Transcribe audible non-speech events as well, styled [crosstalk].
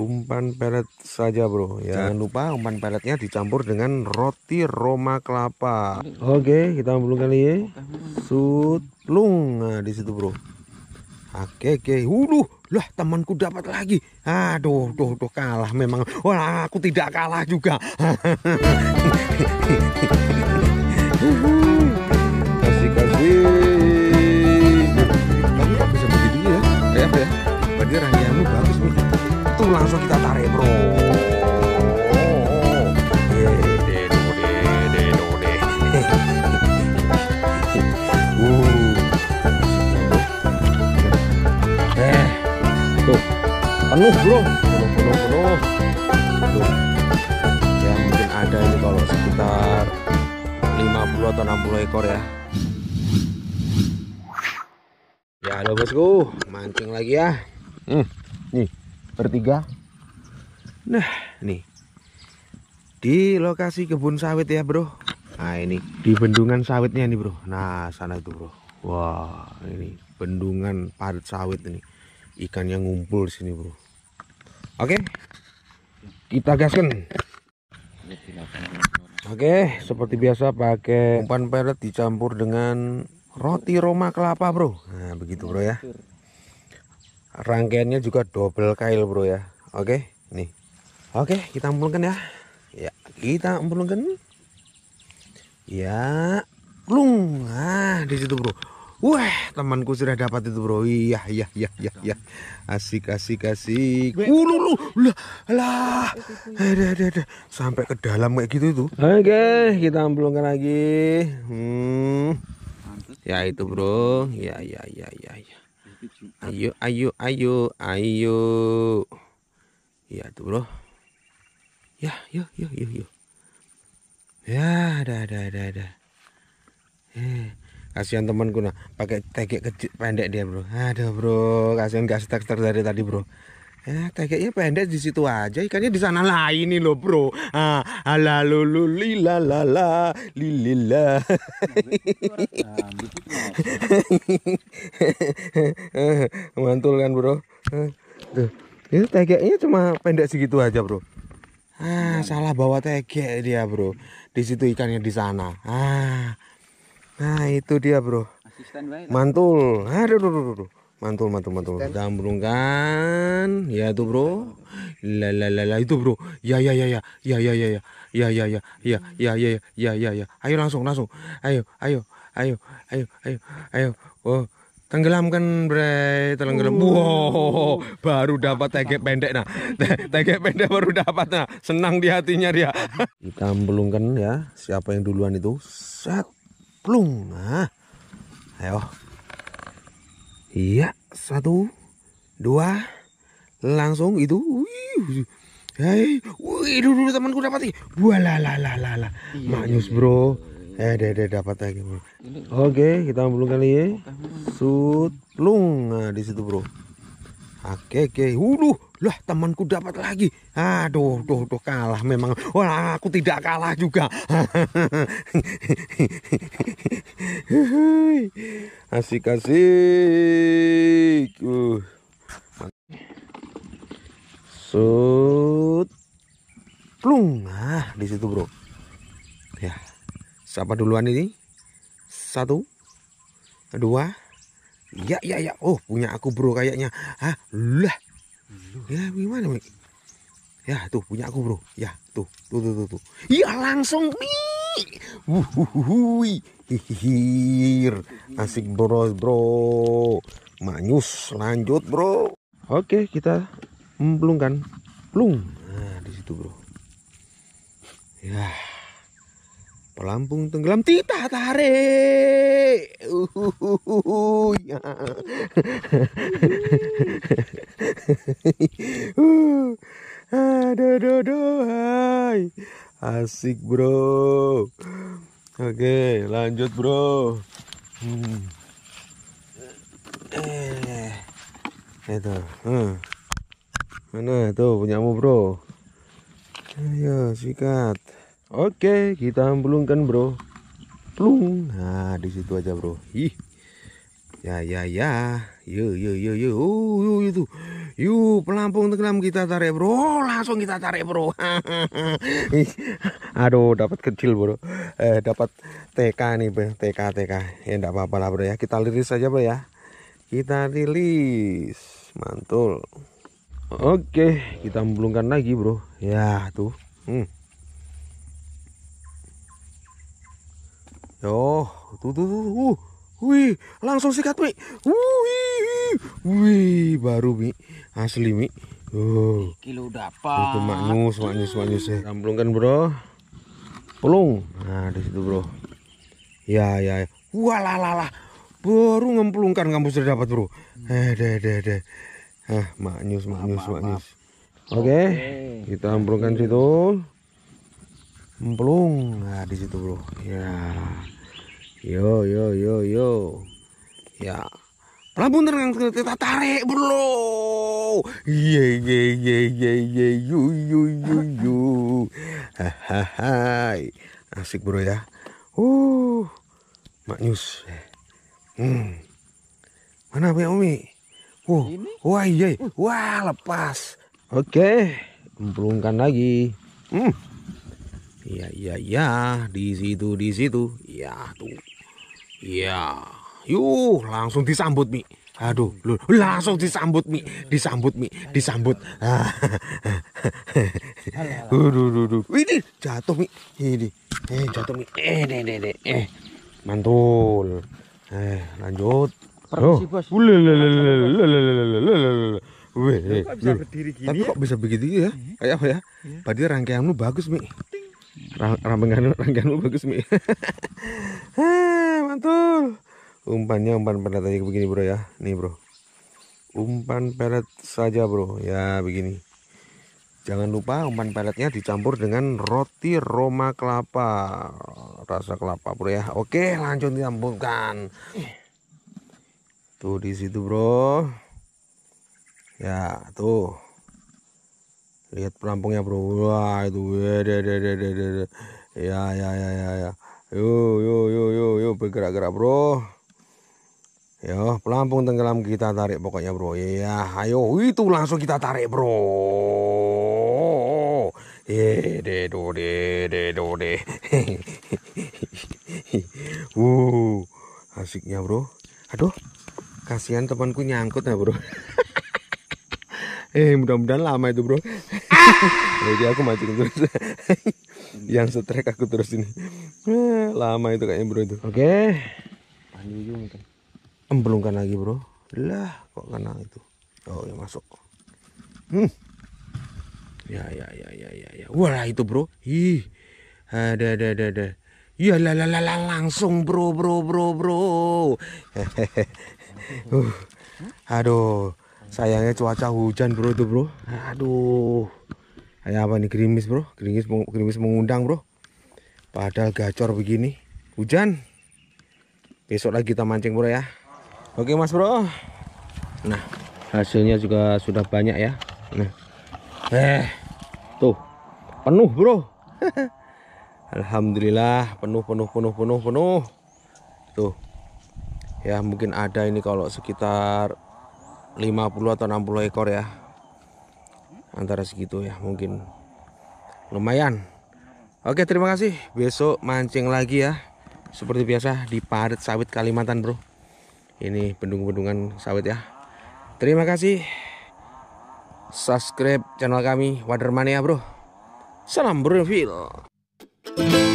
umpan pelet saja bro ya. jangan lupa umpan peletnya dicampur dengan roti roma kelapa oke kita belum kali ya sutlung nah di situ bro oke oke lah temanku dapat lagi aduh tuh tuh kalah memang wah aku tidak kalah juga [laughs] langsung kita tarik bro oh, oh, oh, Eh, tuh penuh bro penuh penuh penuh tuh Ya mungkin ada ini kalau sekitar 50 atau 60 ekor ya ya halo bosku mancing lagi ya hmm, nih bertiga nah nih di lokasi kebun sawit ya bro nah ini di bendungan sawitnya nih bro nah sana itu bro wah ini bendungan parit sawit ini ikannya ngumpul di sini bro oke kita gaskan Oke, seperti biasa pakai umpan peret dicampur dengan roti roma kelapa, Bro. Nah, begitu, Bro ya rangkaiannya juga double kail bro ya oke nih oke kita empulkan ya ya kita empulkan ya lung ah di situ bro Wah, temanku sudah dapat itu, Bro. Iya, iya, iya, iya, ya. Asik, asik, asik. Ulu, lah, lah. Ada, ada, ada. Sampai ke dalam kayak gitu itu. Oke, kita amplungkan lagi. Hmm. Ya itu, Bro. Ya, ya, ya, ya, ya. Ayo, ayo, ayo, ayo. Iya tuh bro. Ya, yuk, ya, yuk, ya, yuk, ya, yuk. Ya, ada, ada, ada, ada. Eh, kasihan temanku nah, pakai tegek kecil pendek dia bro. Aduh bro, kasihan kasih setek dari tadi bro. Ya, kayaknya pendek di situ aja. Ikannya di sana lain nih loh, Bro. Ah, alalulu lila lala lilila. [laughs] Mantul kan, Bro? Ah, tuh. itu tegeknya cuma pendek segitu aja, Bro. Ah, salah bawa tegek dia, Bro. Di situ ikannya di sana. Ah. Nah, itu dia, Bro. Mantul. Aduh, aduh, aduh, aduh mantul mantul mantul kita burungkan ya itu bro la la la la itu bro ya ya ya ya ya ya ya ya ya ya ya ya ya ya ya ya ya ayo langsung langsung ayo ayo ayo ayo ayo ayo oh tenggelam bre tenggelam uh. wow baru dapat tege pendek nah [laughs] tege pendek baru dapat nah senang di hatinya dia [laughs] kita belungkan ya siapa yang duluan itu set plung nah ayo Iya, satu, dua, langsung itu. Wih, hei, wih, dulu temanku dapat sih. la. iya, maknyus iya, iya, bro. Iya. iya, iya. Eh, deh, deh, dapat lagi bro. Oke, okay, kita ambil kali ya. Sutlung, nah di situ bro. Oke, okay, oke, okay. Wuduh. Lah temanku dapat lagi. Aduh, tuh, tuh kalah memang. Wah aku tidak kalah juga. [laughs] asik asik. Uh. Sut. Plung. Ah, di situ, Bro. Ya. Siapa duluan ini? Satu. Dua. Ya, ya, ya. Oh, punya aku, Bro, kayaknya. Ah, lah. Ya gimana Mik? Ya tuh punya aku bro. Ya tuh tuh tuh tuh. tuh. Ya langsung nih. Hihir. Asik bro bro. Manyus lanjut bro. Oke kita memplungkan. Plung. Nah di situ bro. Ya. Pelampung tenggelam tita tarik. Uhuhuhu. Ya aduh, [laughs] aduh, aduh, hai. Asik bro. Oke, lanjut bro. Hmm. Eh, itu. Hmm. Mana itu punyamu bro? Ayo sikat. Oke, kita ambulungkan bro. Plung. Nah, di situ aja bro. Ih. Ya ya ya. Yo yo yo yo. Oh, uh, yo uh, itu. Yuk, pelampung tenggelam kita tarik, Bro. Langsung kita tarik, Bro. [laughs] Aduh, dapat kecil, Bro. Eh, dapat TK nih, Bro. TK, TK. Ya tidak apa-apa lah, Bro ya. Kita liris saja, Bro ya. Kita rilis. Mantul. Oke, kita membelungkan lagi, Bro. Ya, tuh. Hmm. Yo, tuh tuh tuh. Uh. Wih, langsung sikat, wih, Wih. Wih, baru Mi. Asli Mi. Oh. Kilo dapat. Itu maknyus, maknyus, maknyus eh, ya. Kamplung kan, Bro. Pelung. Nah, di situ, Bro. Ya, ya, ya. lah Walalala. Baru ngemplungkan kamu sudah dapat, Bro. Eh, deh, deh, deh. Ah, maknyus, maknyus, maknyus. Oke, kita amplungkan situ. Emplung. Nah, di situ, Bro. Ya. Yo, yo, yo, yo. Ya. Lamun terang kita tarik bro. Iya iya iya iya iya yu yu yu yu. hahaha, asik bro ya. Uh mak nyus. Hmm. Mana Umi Umi? Wow. Wah iya. Wah lepas. Oke. Emplungkan lagi. Hmm. Iya iya iya di situ di situ. Iya tuh. Iya yuk langsung disambut Mi. Aduh, lu langsung disambut Mi, disambut Mi, disambut. Aduh, ah. aduh, aduh. Ini jatuh Mi. Ini. Eh, jatuh Mi. Eh, deh, deh, deh. Eh, mantul. Eh, lanjut. Wih, Tapi kok bisa begitu ya? Kayak apa ya? rangkaian rangkaianmu bagus, Mi. rangkaian lu bagus, Mi. Mantul umpannya umpan pelet aja begini bro ya nih bro umpan pelet saja bro ya begini jangan lupa umpan peletnya dicampur dengan roti roma kelapa rasa kelapa bro ya oke lanjut diambungkan tuh di situ bro ya tuh lihat pelampungnya bro wah itu ya ya ya ya ya yo yo yo yo yo bergerak-gerak bro Ya, pelampung tenggelam kita tarik pokoknya bro. Iya, ayo itu langsung kita tarik bro. Eh, do de de do de. [laughs] uh, asiknya bro. Aduh, kasihan temanku nyangkut ya bro. [laughs] eh, mudah-mudahan lama itu bro. [laughs] Jadi aku mancing terus. Yang setrek aku terus ini. Lama itu kayaknya bro itu. Oke. Okay. Embelungkan lagi bro. Lah kok kena itu. Oh ya masuk. Hmm. Ya ya ya ya ya ya. Wah itu bro. Ih. Ada ada ada ada. Ya lah lah lah langsung bro bro bro bro. [laughs] uh. Aduh. Sayangnya cuaca hujan bro itu bro. Aduh. Kayak apa nih gerimis bro? Gerimis gerimis mengundang bro. Padahal gacor begini. Hujan. Besok lagi kita mancing bro ya. Oke Mas Bro. Nah, hasilnya juga sudah banyak ya. Nah. Eh. Tuh. Penuh, Bro. [laughs] Alhamdulillah penuh penuh penuh penuh penuh. Tuh. Ya, mungkin ada ini kalau sekitar 50 atau 60 ekor ya. Antara segitu ya, mungkin. Lumayan. Oke, terima kasih. Besok mancing lagi ya. Seperti biasa di parit sawit Kalimantan, Bro ini bendung-bendungan sawit ya terima kasih subscribe channel kami Wadermania bro salam you.